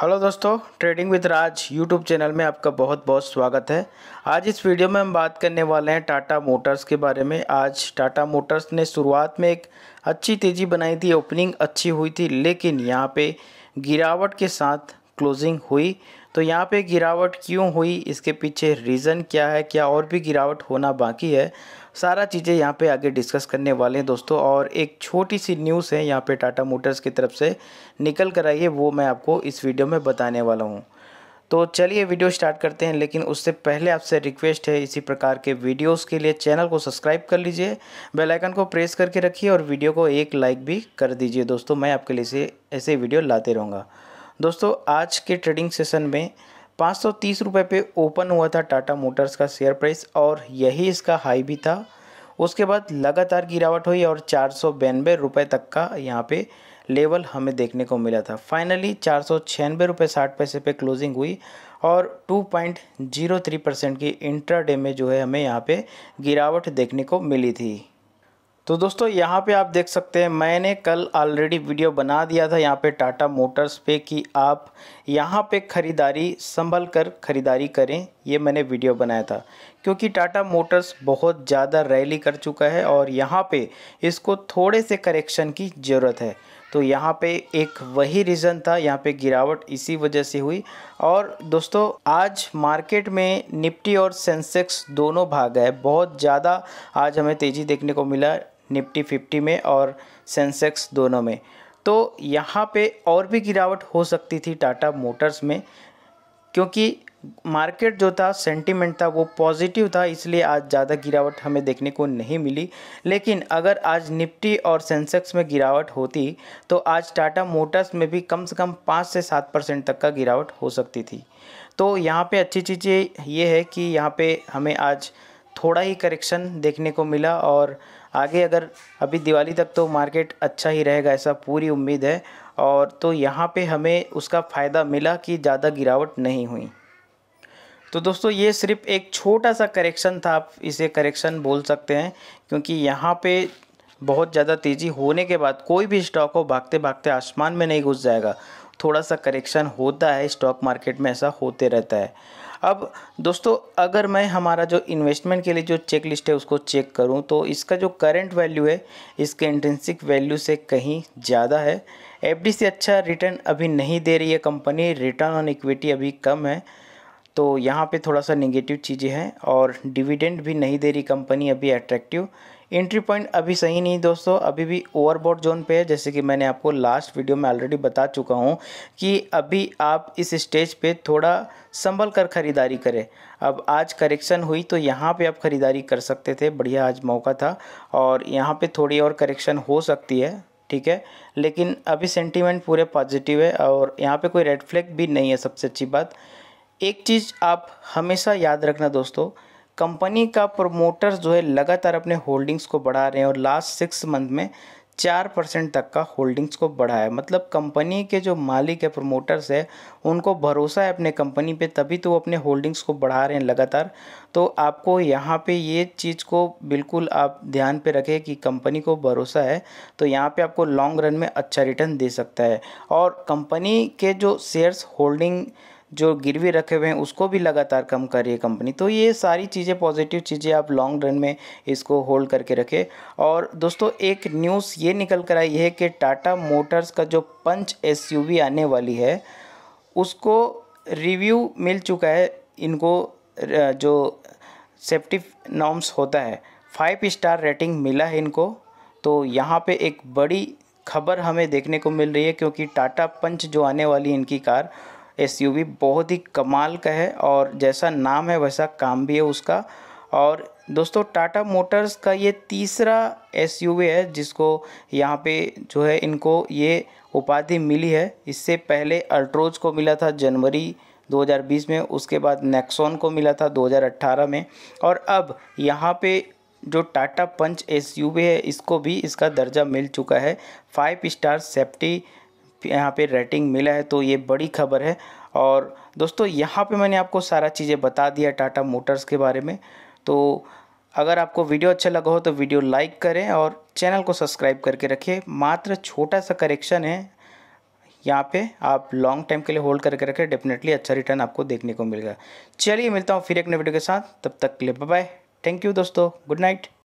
hello दोस्तों trading with Raj YouTube channel में आपका बहुत बहुत स्वागत है आज इस वीडियो में हम बात करने वाले हैं टाटा मोटर्स के बारे में आज टाटा मोटर्स ने शुरुआत में एक अच्छी तेज़ी बनाई थी ओपनिंग अच्छी हुई थी लेकिन यहाँ पे गिरावट के साथ क्लोजिंग हुई तो यहाँ पे गिरावट क्यों हुई इसके पीछे रीज़न क्या है क्या और भी गिरावट होना बाकी है सारा चीज़ें यहाँ पे आगे डिस्कस करने वाले हैं दोस्तों और एक छोटी सी न्यूज़ है यहाँ पे टाटा मोटर्स की तरफ से निकल कर आई है वो मैं आपको इस वीडियो में बताने वाला हूँ तो चलिए वीडियो स्टार्ट करते हैं लेकिन उससे पहले आपसे रिक्वेस्ट है इसी प्रकार के वीडियोस के लिए चैनल को सब्सक्राइब कर लीजिए बेल आइकन को प्रेस करके रखिए और वीडियो को एक लाइक भी कर दीजिए दोस्तों मैं आपके लिए से ऐसे वीडियो लाते रहूँगा दोस्तों आज के ट्रेडिंग सेशन में पाँच सौ तीस रुपये ओपन हुआ था टाटा मोटर्स का शेयर प्राइस और यही इसका हाई भी था उसके बाद लगातार गिरावट हुई और चार सौ बयानबे रुपये तक का यहाँ पे लेवल हमें देखने को मिला था फाइनली चार सौ छियानवे रुपये साठ पैसे पे क्लोजिंग हुई और 2.03 परसेंट की इंट्राडे में जो है हमें यहाँ पे गिरावट देखने को मिली थी तो दोस्तों यहाँ पे आप देख सकते हैं मैंने कल ऑलरेडी वीडियो बना दिया था यहाँ पे टाटा मोटर्स पे कि आप यहाँ पे ख़रीदारी संभल कर ख़रीदारी करें ये मैंने वीडियो बनाया था क्योंकि टाटा मोटर्स बहुत ज़्यादा रैली कर चुका है और यहाँ पे इसको थोड़े से करेक्शन की ज़रूरत है तो यहाँ पे एक वही रीज़न था यहाँ पे गिरावट इसी वजह से हुई और दोस्तों आज मार्केट में निफ्टी और सेंसेक्स दोनों भाग गए बहुत ज़्यादा आज हमें तेज़ी देखने को मिला निफ्टी फिफ्टी में और सेंसेक्स दोनों में तो यहाँ पे और भी गिरावट हो सकती थी टाटा मोटर्स में क्योंकि मार्केट जो था सेंटीमेंट था वो पॉजिटिव था इसलिए आज ज़्यादा गिरावट हमें देखने को नहीं मिली लेकिन अगर आज निफ्टी और सेंसेक्स में गिरावट होती तो आज टाटा मोटर्स में भी कम से कम पाँच से सात परसेंट तक का गिरावट हो सकती थी तो यहाँ पे अच्छी चीज़ ये है कि यहाँ पे हमें आज थोड़ा ही करेक्शन देखने को मिला और आगे अगर अभी दिवाली तक तो मार्केट अच्छा ही रहेगा ऐसा पूरी उम्मीद है और तो यहाँ पे हमें उसका फ़ायदा मिला कि ज़्यादा गिरावट नहीं हुई तो दोस्तों ये सिर्फ एक छोटा सा करेक्शन था आप इसे करेक्शन बोल सकते हैं क्योंकि यहाँ पे बहुत ज़्यादा तेज़ी होने के बाद कोई भी स्टॉक हो भागते भागते आसमान में नहीं घुस जाएगा थोड़ा सा करेक्शन होता है स्टॉक मार्केट में ऐसा होते रहता है अब दोस्तों अगर मैं हमारा जो इन्वेस्टमेंट के लिए जो चेक लिस्ट है उसको चेक करूं तो इसका जो करंट वैल्यू है इसके इंटेंसिक वैल्यू से कहीं ज़्यादा है एफ से अच्छा रिटर्न अभी नहीं दे रही है कंपनी रिटर्न ऑन इक्विटी अभी कम है तो यहाँ पे थोड़ा सा नेगेटिव चीज़ें हैं और डिविडेंड भी नहीं दे रही कंपनी अभी अट्रैक्टिव एंट्री पॉइंट अभी सही नहीं दोस्तों अभी भी ओवरबोर्ड जोन पे है जैसे कि मैंने आपको लास्ट वीडियो में ऑलरेडी बता चुका हूँ कि अभी आप इस स्टेज पे थोड़ा संभल कर ख़रीदारी करें अब आज करेक्शन हुई तो यहाँ पे आप ख़रीदारी कर सकते थे बढ़िया आज मौका था और यहाँ पे थोड़ी और करेक्शन हो सकती है ठीक है लेकिन अभी सेंटिमेंट पूरे पॉजिटिव है और यहाँ पर कोई रेड फ्लैग भी नहीं है सबसे अच्छी बात एक चीज़ आप हमेशा याद रखना दोस्तों कंपनी का प्रमोटर्स जो है लगातार अपने होल्डिंग्स को बढ़ा रहे हैं और लास्ट सिक्स मंथ में चार परसेंट तक का होल्डिंग्स को बढ़ाया मतलब कंपनी के जो मालिक है प्रमोटर्स है उनको भरोसा है अपने कंपनी पे तभी तो वो अपने होल्डिंग्स को बढ़ा रहे हैं लगातार तो आपको यहाँ पे ये चीज़ को बिल्कुल आप ध्यान पे रखें कि कंपनी को भरोसा है तो यहाँ पे आपको लॉन्ग रन में अच्छा रिटर्न दे सकता है और कंपनी के जो शेयर्स होल्डिंग जो गिरवी रखे हुए हैं उसको भी लगातार कम कर रही है कंपनी तो ये सारी चीज़ें पॉजिटिव चीज़ें आप लॉन्ग रन में इसको होल्ड करके रखें और दोस्तों एक न्यूज़ ये निकल कर आई है कि टाटा मोटर्स का जो पंच एस आने वाली है उसको रिव्यू मिल चुका है इनको जो सेफ्टी नॉर्म्स होता है फाइव स्टार रेटिंग मिला है इनको तो यहाँ पे एक बड़ी खबर हमें देखने को मिल रही है क्योंकि टाटा पंच जो आने वाली इनकी कार एस बहुत ही कमाल का है और जैसा नाम है वैसा काम भी है उसका और दोस्तों टाटा मोटर्स का ये तीसरा एस है जिसको यहाँ पे जो है इनको ये उपाधि मिली है इससे पहले अल्ट्रोज को मिला था जनवरी 2020 में उसके बाद नेक्सोन को मिला था 2018 में और अब यहाँ पे जो टाटा पंच एस है इसको भी इसका दर्जा मिल चुका है फाइव स्टार सेफ्टी यहाँ पे रेटिंग मिला है तो ये बड़ी खबर है और दोस्तों यहाँ पे मैंने आपको सारा चीज़ें बता दिया टाटा मोटर्स के बारे में तो अगर आपको वीडियो अच्छा लगा हो तो वीडियो लाइक करें और चैनल को सब्सक्राइब करके रखें मात्र छोटा सा करेक्शन है यहाँ पे आप लॉन्ग टाइम के लिए होल्ड करके रखें डेफिनेटली अच्छा रिटर्न आपको देखने को मिलेगा चलिए मिलता हूँ फिर एक नए वीडियो के साथ तब तक के लिए बाय थैंक यू दोस्तों गुड नाइट